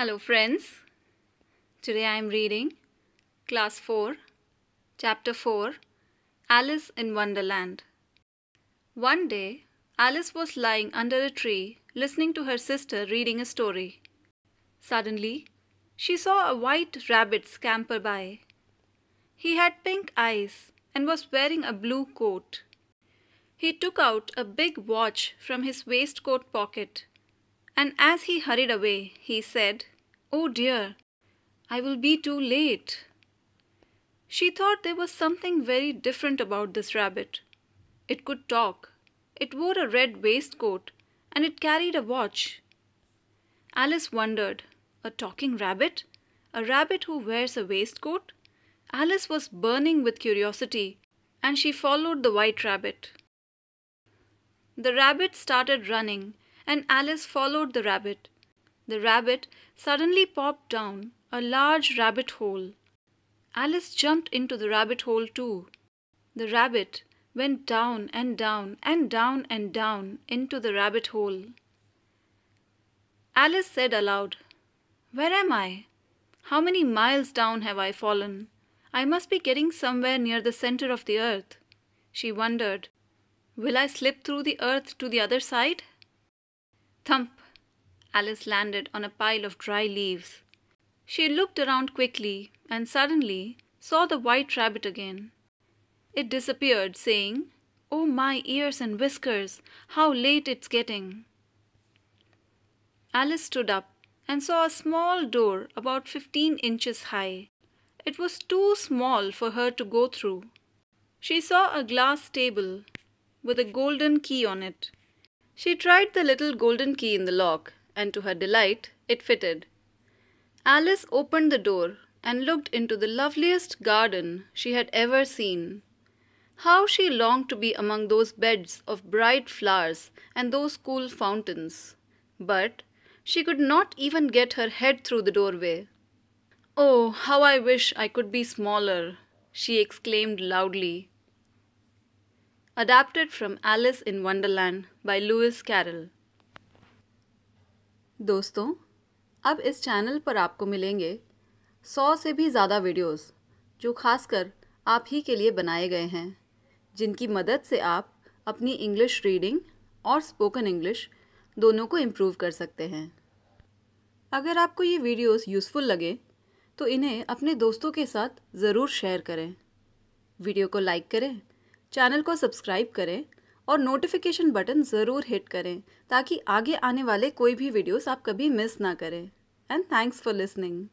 Hello friends. Today I am reading class 4 chapter 4 Alice in Wonderland. One day Alice was lying under a tree listening to her sister reading a story. Suddenly she saw a white rabbit scamper by. He had pink eyes and was wearing a blue coat. He took out a big watch from his waistcoat pocket and as he hurried away, he said, Oh dear, I will be too late. She thought there was something very different about this rabbit. It could talk, it wore a red waistcoat, and it carried a watch. Alice wondered, a talking rabbit? A rabbit who wears a waistcoat? Alice was burning with curiosity, and she followed the white rabbit. The rabbit started running, and Alice followed the rabbit. The rabbit suddenly popped down a large rabbit hole. Alice jumped into the rabbit hole too. The rabbit went down and down and down and down into the rabbit hole. Alice said aloud, Where am I? How many miles down have I fallen? I must be getting somewhere near the center of the earth. She wondered, Will I slip through the earth to the other side? Thump! Alice landed on a pile of dry leaves. She looked around quickly and suddenly saw the white rabbit again. It disappeared, saying, Oh, my ears and whiskers, how late it's getting. Alice stood up and saw a small door about fifteen inches high. It was too small for her to go through. She saw a glass table with a golden key on it. She tried the little golden key in the lock, and to her delight, it fitted. Alice opened the door and looked into the loveliest garden she had ever seen. How she longed to be among those beds of bright flowers and those cool fountains. But she could not even get her head through the doorway. Oh, how I wish I could be smaller! she exclaimed loudly, adapted from Alice in Wonderland by Lewis Carroll. दोस्तों अब इस channel पर आपको मिलेंगे सौ से भी ज़्यादा वीडियोस जो खासकर आप ही के लिए बनाए गए हैं जिनकी मदद से आप अपनी इंग्लिश रीडिंग और स्पोकन इंग्लिश दोनों को इम्प्रूव कर सकते हैं अगर आपको ये वीडियोस यूज़फुल लगे तो इन्हें अपने दोस्तों के साथ ज़रूर शेयर करें वीडियो को लाइक करें चैनल को सब्सक्राइब करें और नोटिफिकेशन बटन ज़रूर हिट करें ताकि आगे आने वाले कोई भी वीडियोस आप कभी मिस ना करें एंड थैंक्स फॉर लिसनिंग